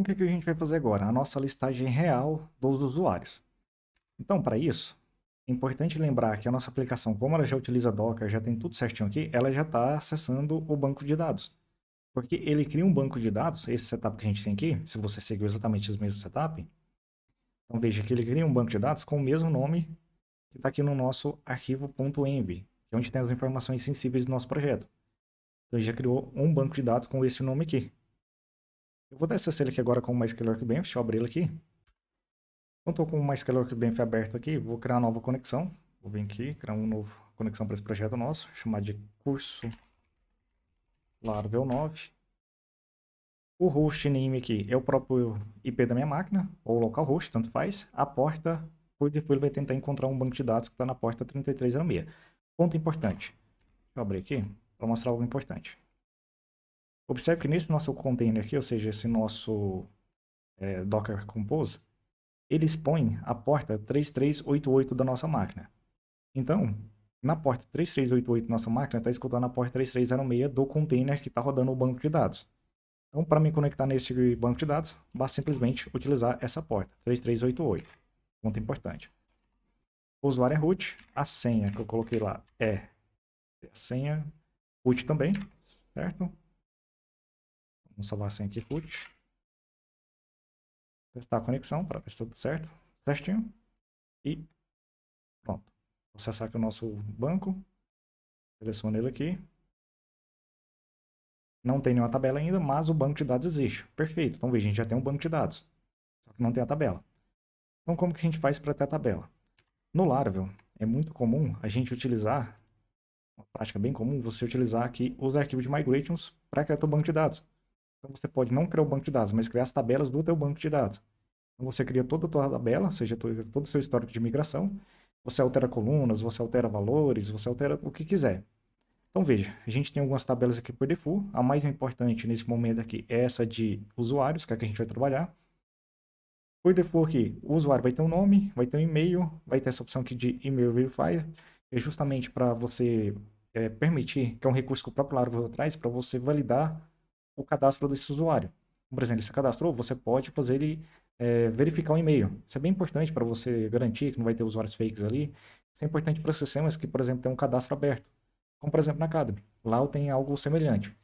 o que, que a gente vai fazer agora? A nossa listagem real dos usuários. Então, para isso, é importante lembrar que a nossa aplicação, como ela já utiliza Docker, já tem tudo certinho aqui, ela já está acessando o banco de dados. Porque ele cria um banco de dados, esse setup que a gente tem aqui, se você seguiu exatamente os mesmos setup, então veja que ele cria um banco de dados com o mesmo nome que está aqui no nosso arquivo.env, que é onde tem as informações sensíveis do nosso projeto. Então ele já criou um banco de dados com esse nome aqui. Eu vou dar essa selha aqui agora com o MySQL Workbench, deixa eu abri-la aqui. Então estou com o MySQL Workbench aberto aqui, vou criar uma nova conexão. Vou vir aqui, criar uma nova conexão para esse projeto nosso, chamar de curso Laravel 9. O host name aqui é o próprio IP da minha máquina, ou localhost, tanto faz. A porta, por depois ele vai tentar encontrar um banco de dados que está na porta 3306. Ponto importante. Deixa eu abrir aqui para mostrar algo importante. Observe que nesse nosso container aqui, ou seja, esse nosso é, Docker Compose, ele expõe a porta 3388 da nossa máquina. Então, na porta 3388 da nossa máquina, está escutando a porta 3306 do container que está rodando o banco de dados. Então, para me conectar nesse banco de dados, basta simplesmente utilizar essa porta, 3388. Ponto importante. O usuário é root, a senha que eu coloquei lá é a senha root também, certo? Vamos salvar sem aqui, put. Testar a conexão para ver se tá tudo certo. Certinho. E pronto. Vou acessar aqui o nosso banco. Seleciono ele aqui. Não tem nenhuma tabela ainda, mas o banco de dados existe. Perfeito. Então, veja, a gente já tem um banco de dados. Só que não tem a tabela. Então, como que a gente faz para ter a tabela? No Laravel, é muito comum a gente utilizar, uma prática bem comum, você utilizar aqui os arquivos de migrations para criar o banco de dados. Então você pode não criar o banco de dados, mas criar as tabelas do teu banco de dados. Então você cria toda a tua tabela, ou seja, todo o seu histórico de migração. Você altera colunas, você altera valores, você altera o que quiser. Então veja, a gente tem algumas tabelas aqui por default. A mais importante nesse momento aqui é essa de usuários, que é a que a gente vai trabalhar. Por default aqui, o usuário vai ter um nome, vai ter um e-mail, vai ter essa opção aqui de e-mail verifier, é justamente para você é, permitir, que é um recurso que o próprio Laravel traz, para você validar o cadastro desse usuário. Por exemplo, ele se cadastrou, você pode fazer ele é, verificar o e-mail. Isso é bem importante para você garantir que não vai ter usuários fakes ali. Isso é importante para sistemas que, por exemplo, têm um cadastro aberto. Como, por exemplo, na Academy. Lá eu tenho algo semelhante.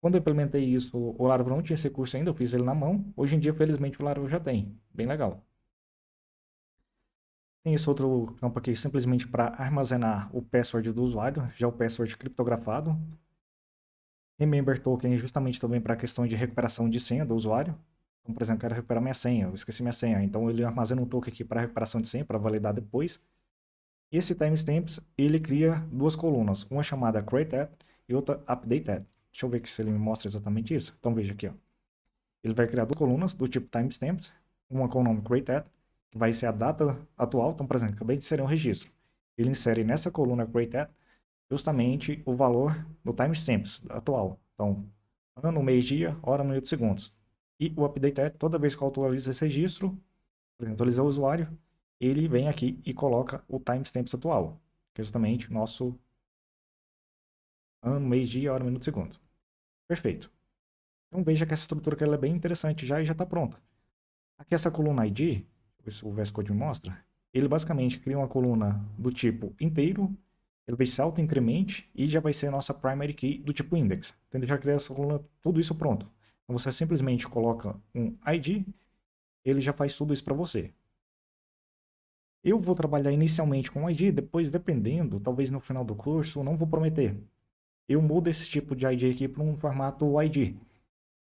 Quando eu implementei isso, o Laravel não tinha esse curso ainda, eu fiz ele na mão. Hoje em dia, felizmente, o Laravel já tem. Bem legal. Tem esse outro campo aqui, simplesmente para armazenar o password do usuário, já o password criptografado. Remember Token justamente também para a questão de recuperação de senha do usuário. Então, por exemplo, quero recuperar minha senha, eu esqueci minha senha. Então, ele armazena um token aqui para recuperação de senha, para validar depois. E esse timestamps, ele cria duas colunas, uma chamada created e outra updated. Deixa eu ver se ele me mostra exatamente isso. Então, veja aqui. Ó. Ele vai criar duas colunas do tipo timestamps, uma com o nome created, que vai ser a data atual. Então, por exemplo, acabei de inserir um registro. Ele insere nessa coluna created justamente o valor do timestamps atual. Então, ano, mês, dia, hora, minuto, segundos. E o update é toda vez que eu atualizo esse registro, atualiza atualizar o usuário, ele vem aqui e coloca o timestamps atual, que é justamente o nosso ano, mês, dia, hora, minuto, segundo. Perfeito. Então veja que essa estrutura que ela é bem interessante já e já está pronta. Aqui essa coluna ID, deixa eu ver se o VS Code me mostra, ele basicamente cria uma coluna do tipo inteiro ele vai se auto-incremente e já vai ser a nossa primary key do tipo index. ele já criar essa coluna, tudo isso pronto. Então você simplesmente coloca um ID, ele já faz tudo isso para você. Eu vou trabalhar inicialmente com ID, depois dependendo, talvez no final do curso, não vou prometer. Eu mudo esse tipo de ID aqui para um formato ID.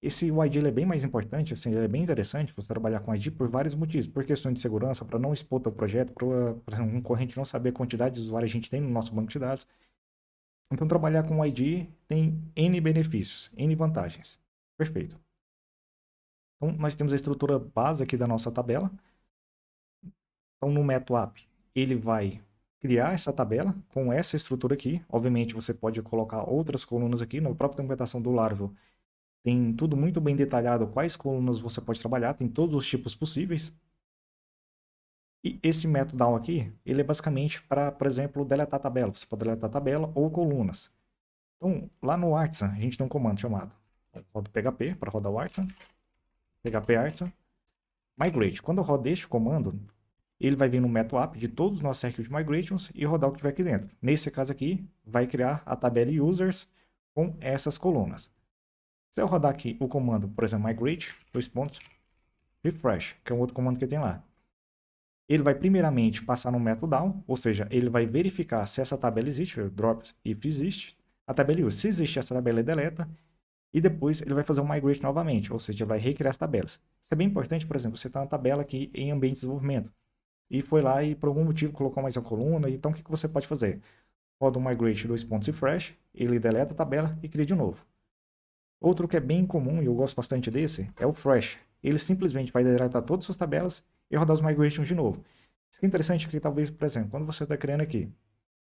Esse o ID é bem mais importante, assim, ele é bem interessante você trabalhar com ID por vários motivos. Por questões de segurança, para não expor o projeto, para um concorrente não saber a quantidade de usuários a gente tem no nosso banco de dados. Então, trabalhar com ID tem N benefícios, N vantagens. Perfeito. Então, nós temos a estrutura base aqui da nossa tabela. Então, no MetoApp, ele vai criar essa tabela com essa estrutura aqui. Obviamente, você pode colocar outras colunas aqui. Na própria implementação do Laravel, tem tudo muito bem detalhado quais colunas você pode trabalhar, tem todos os tipos possíveis. E esse método down aqui, ele é basicamente para, por exemplo, deletar tabela. Você pode deletar tabela ou colunas. Então, lá no Artisan, a gente tem um comando chamado PHP para rodar o Artisan, PHP Artisan, migrate. Quando eu rodo este comando, ele vai vir no método app de todos os nossos arquivos de migrations e rodar o que tiver aqui dentro. Nesse caso aqui, vai criar a tabela users com essas colunas. Se eu rodar aqui o comando, por exemplo, migrate dois pontos, refresh, que é um outro comando que tem lá. Ele vai primeiramente passar no método down, ou seja, ele vai verificar se essa tabela existe, drops if existe, a tabela use. Se existe essa tabela, ele é deleta, e depois ele vai fazer um migrate novamente, ou seja, ele vai recriar as tabelas. Isso é bem importante, por exemplo, você está na tabela aqui em ambiente de desenvolvimento, e foi lá e por algum motivo colocou mais uma coluna, então o que, que você pode fazer? Roda um migrate dois pontos e fresh, ele deleta a tabela e cria de novo. Outro que é bem comum e eu gosto bastante desse é o Fresh. Ele simplesmente vai deletar todas as suas tabelas e rodar os migrations de novo. Isso que é interessante que talvez, por exemplo, quando você está criando aqui,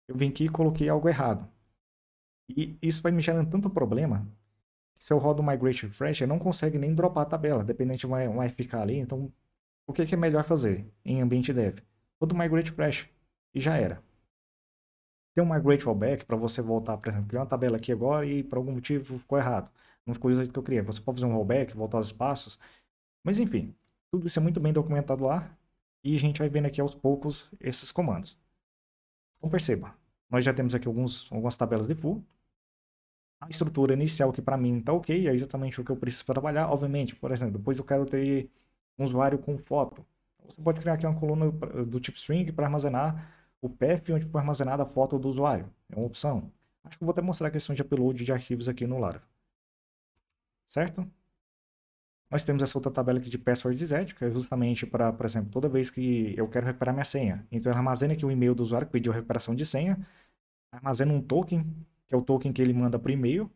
eu vim aqui e coloquei algo errado. E isso vai me gerando tanto problema que se eu rodo o migration fresh, ele não consegue nem dropar a tabela, dependente de onde vai ficar ali. Então, o que é melhor fazer em ambiente dev? Todo migrate fresh e já era. Tem um migrate fallback para você voltar, por exemplo, criar uma tabela aqui agora e por algum motivo ficou errado não ficou do jeito que eu queria. Você pode fazer um rollback, voltar os espaços. Mas enfim, tudo isso é muito bem documentado lá. E a gente vai vendo aqui aos poucos esses comandos. Então perceba, nós já temos aqui alguns, algumas tabelas de full. A estrutura inicial que para mim está ok, é exatamente o que eu preciso trabalhar. Obviamente, por exemplo, depois eu quero ter um usuário com foto. Então, você pode criar aqui uma coluna do tipo string para armazenar o path onde foi armazenada a foto do usuário. É uma opção. Acho que eu vou até mostrar a questão de upload de arquivos aqui no Laravel certo? Nós temos essa outra tabela aqui de password reset, que é justamente para, por exemplo, toda vez que eu quero recuperar minha senha. Então, eu armazena aqui o e-mail do usuário que pediu a recuperação de senha, armazena um token, que é o token que ele manda para o e-mail.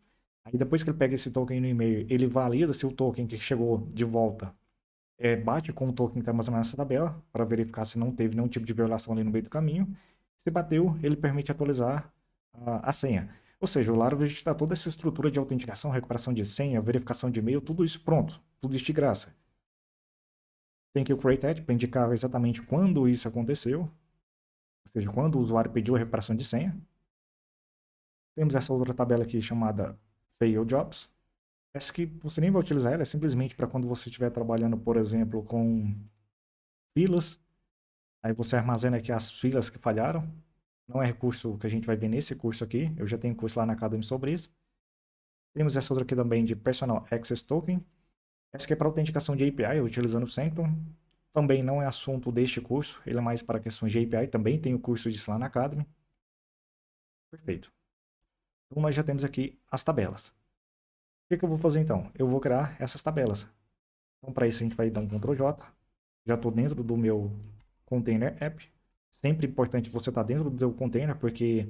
Aí, depois que ele pega esse token no e-mail, ele valida se o token que chegou de volta é, bate com o token que está armazenado nessa tabela, para verificar se não teve nenhum tipo de violação ali no meio do caminho. Se bateu, ele permite atualizar a, a senha. Ou seja, o Larva está toda essa estrutura de autenticação, recuperação de senha, verificação de e-mail, tudo isso pronto, tudo isso de graça. Tem que o CreateAd para indicar exatamente quando isso aconteceu, ou seja, quando o usuário pediu a recuperação de senha. Temos essa outra tabela aqui chamada Fail Jobs. Essa que você nem vai utilizar ela, é simplesmente para quando você estiver trabalhando, por exemplo, com filas. Aí você armazena aqui as filas que falharam. Não é recurso que a gente vai ver nesse curso aqui. Eu já tenho curso lá na Academy sobre isso. Temos essa outra aqui também de Personal Access Token. Essa aqui é para autenticação de API, utilizando o Sanctum. Também não é assunto deste curso, ele é mais para questões de API. Também tem o curso disso lá na Academy. Perfeito. Então, nós já temos aqui as tabelas. O que, que eu vou fazer então? Eu vou criar essas tabelas. Então, para isso, a gente vai dar um Ctrl J. Já estou dentro do meu container app sempre importante você estar tá dentro do seu container, porque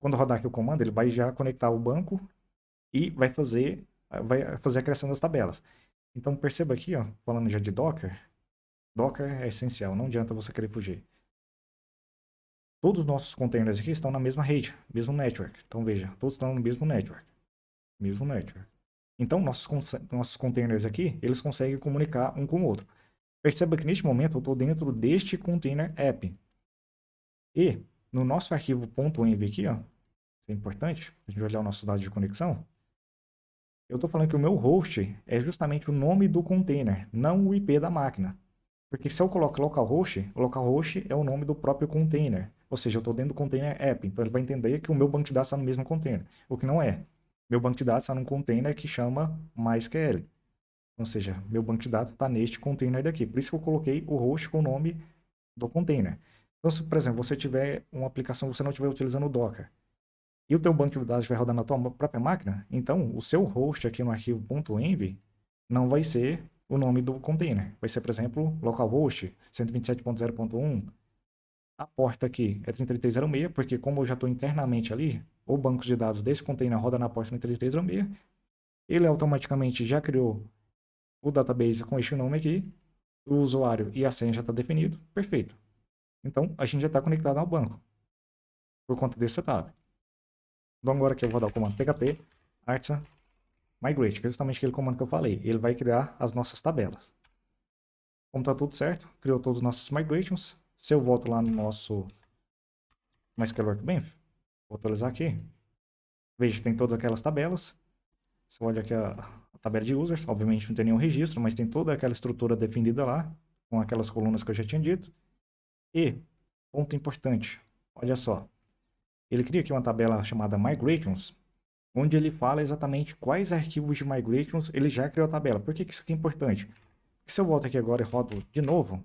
quando rodar aqui o comando, ele vai já conectar o banco e vai fazer, vai fazer a criação das tabelas. Então perceba aqui, ó, falando já de Docker, Docker é essencial, não adianta você querer fugir. Todos os nossos containers aqui estão na mesma rede, mesmo network. Então veja, todos estão no mesmo network. Mesmo network. Então nossos, nossos containers aqui, eles conseguem comunicar um com o outro. Perceba que neste momento eu estou dentro deste container app. E no nosso arquivo .env aqui, ó, isso é importante, a gente vai olhar o nosso dado de conexão. Eu estou falando que o meu host é justamente o nome do container, não o IP da máquina. Porque se eu coloco localhost, localhost é o nome do próprio container. Ou seja, eu estou dentro do container app, então ele vai entender que o meu banco de dados está no mesmo container, o que não é. Meu banco de dados está num container que chama MySQL. Ou seja, meu banco de dados está neste container daqui. Por isso que eu coloquei o host com o nome do container. Então, se, por exemplo, você tiver uma aplicação, você não estiver utilizando o Docker, e o teu banco de dados vai rodar na tua própria máquina, então o seu host aqui no arquivo .env não vai ser o nome do container. Vai ser, por exemplo, localhost 127.0.1. A porta aqui é 3306, porque como eu já estou internamente ali, o banco de dados desse container roda na porta 3306, ele automaticamente já criou o database com este nome aqui, o usuário e a senha já está definido, perfeito. Então, a gente já está conectado ao banco por conta desse setup. Então, agora que eu vou dar o comando php artisan migrate, que é justamente aquele comando que eu falei. Ele vai criar as nossas tabelas. Como está tudo certo, criou todos os nossos migrations. Se eu volto lá no nosso MySQL Workbench, vou atualizar aqui. Veja, tem todas aquelas tabelas. Você olha aqui a, a, tabela de users, obviamente não tem nenhum registro, mas tem toda aquela estrutura definida lá, com aquelas colunas que eu já tinha dito. E, ponto importante, olha só. Ele cria aqui uma tabela chamada Migrations, onde ele fala exatamente quais arquivos de Migrations ele já criou a tabela. Por que, isso aqui é importante? se eu volto aqui agora e rodo de novo,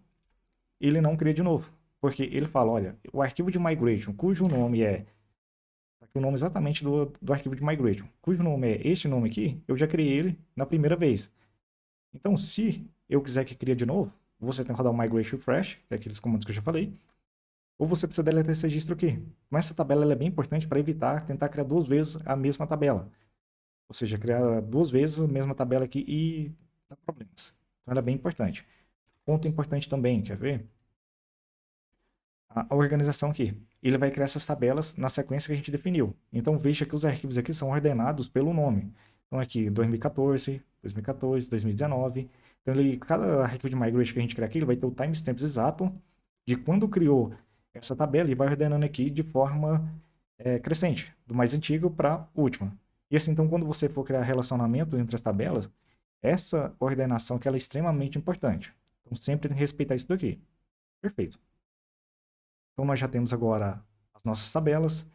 ele não cria de novo. Porque ele fala, olha, o arquivo de migration, cujo nome é... Tá aqui o nome exatamente do, do arquivo de migration, cujo nome é este nome aqui, eu já criei ele na primeira vez. Então, se eu quiser que crie de novo, você tem que rodar o migration fresh, que é aqueles comandos que eu já falei, ou você precisa deletar esse registro aqui. Mas essa tabela é bem importante para evitar tentar criar duas vezes a mesma tabela. Ou seja, criar duas vezes a mesma tabela aqui e dá problemas. Então ela é bem importante. Ponto importante também, quer ver? A organização aqui. Ele vai criar essas tabelas na sequência que a gente definiu. Então veja que os arquivos aqui são ordenados pelo nome. Então aqui 2014, 2014, 2019 então, ele, cada arquivo de migration que a gente criar aqui, ele vai ter o timestamps exato de quando criou essa tabela e vai ordenando aqui de forma é, crescente, do mais antigo para última. E assim, então, quando você for criar relacionamento entre as tabelas, essa ordenação que ela é extremamente importante. Então, sempre tem que respeitar isso daqui. Perfeito. Então, nós já temos agora as nossas tabelas.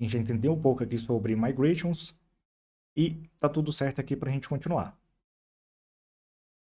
A gente já entendeu um pouco aqui sobre migrations. E tá tudo certo aqui para a gente continuar.